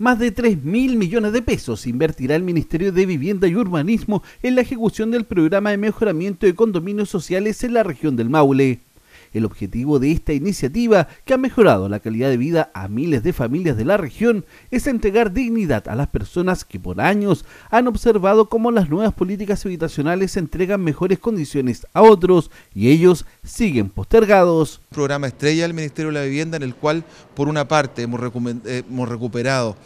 Más de 3.000 millones de pesos invertirá el Ministerio de Vivienda y Urbanismo en la ejecución del programa de mejoramiento de condominios sociales en la región del Maule. El objetivo de esta iniciativa, que ha mejorado la calidad de vida a miles de familias de la región, es entregar dignidad a las personas que por años han observado cómo las nuevas políticas habitacionales entregan mejores condiciones a otros y ellos siguen postergados. Programa estrella del Ministerio de la Vivienda en el cual, por una parte, hemos, eh, recuperado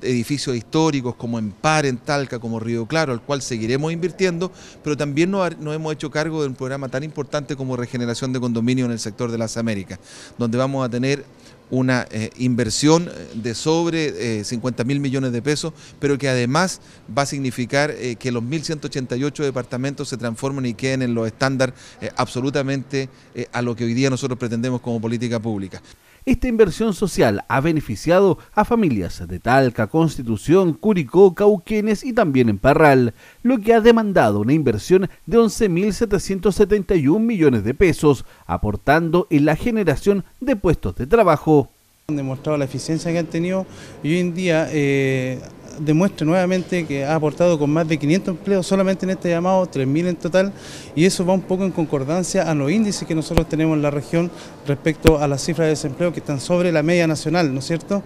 edificios históricos como Empar, en Talca, como Río Claro, al cual seguiremos invirtiendo, pero también nos, hemos hecho cargo de un programa tan importante como Regeneración de Condominio en el sector de las Américas, donde vamos a tener una eh, inversión eh, de sobre 50 eh, mil millones de pesos, pero que además va a significar que los 1.188 departamentos se transformen y queden en los estándares absolutamente a lo que hoy día nosotros pretendemos como política pública. Esta inversión social ha beneficiado a familias de Talca, Constitución, Curicó, Cauquenes y también en Parral, lo que ha demandado una inversión de 11.771 millones de pesos, aportando en la generación de puestos de trabajo. Han demostrado la eficiencia que han tenido y hoy en día... Eh, demuestre nuevamente que ha aportado con más de 500 empleos solamente en este llamado, 3.000 en total, y eso va un poco en concordancia a los índices que nosotros tenemos en la región respecto a las cifras de desempleo que están sobre la media nacional, ¿no es cierto?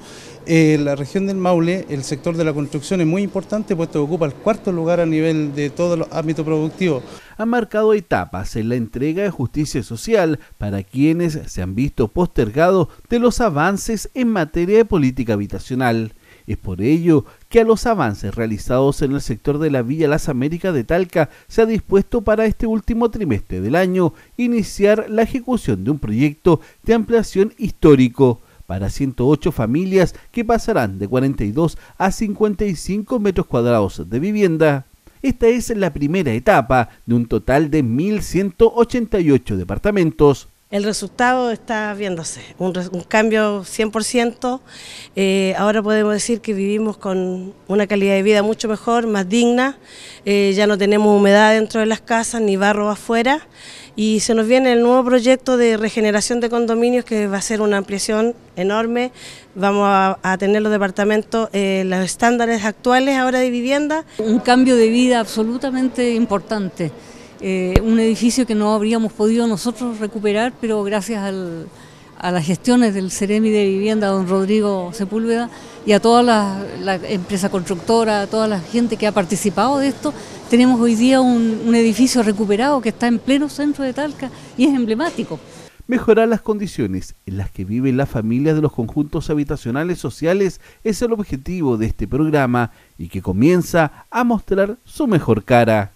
Eh, la región del Maule, el sector de la construcción es muy importante puesto que ocupa el cuarto lugar a nivel de todos los ámbitos productivos. Han marcado etapas en la entrega de justicia social para quienes se han visto postergados de los avances en materia de política habitacional. Es por ello que a los avances realizados en el sector de la Villa Las Américas de Talca se ha dispuesto para este último trimestre del año iniciar la ejecución de un proyecto de ampliación histórico para 108 familias que pasarán de 42 a 55 metros cuadrados de vivienda. Esta es la primera etapa de un total de 1.188 departamentos. El resultado está viéndose, un, cambio 100%. Eh, ahora podemos decir que vivimos con una calidad de vida mucho mejor, más digna. Eh, ya no tenemos humedad dentro de las casas ni barro afuera. Y se nos viene el nuevo proyecto de regeneración de condominios que va a ser una ampliación enorme. Vamos a, tener los departamentos, eh, los estándares actuales ahora de vivienda. Un cambio de vida absolutamente importante. Eh, un edificio que no habríamos podido nosotros recuperar, pero gracias a las gestiones del Ceremi de Vivienda, don Rodrigo Sepúlveda, y a toda la, empresa constructora, a toda la gente que ha participado de esto, tenemos hoy día un edificio recuperado que está en pleno centro de Talca y es emblemático. Mejorar las condiciones en las que viven las familias de los conjuntos habitacionales sociales es el objetivo de este programa y que comienza a mostrar su mejor cara.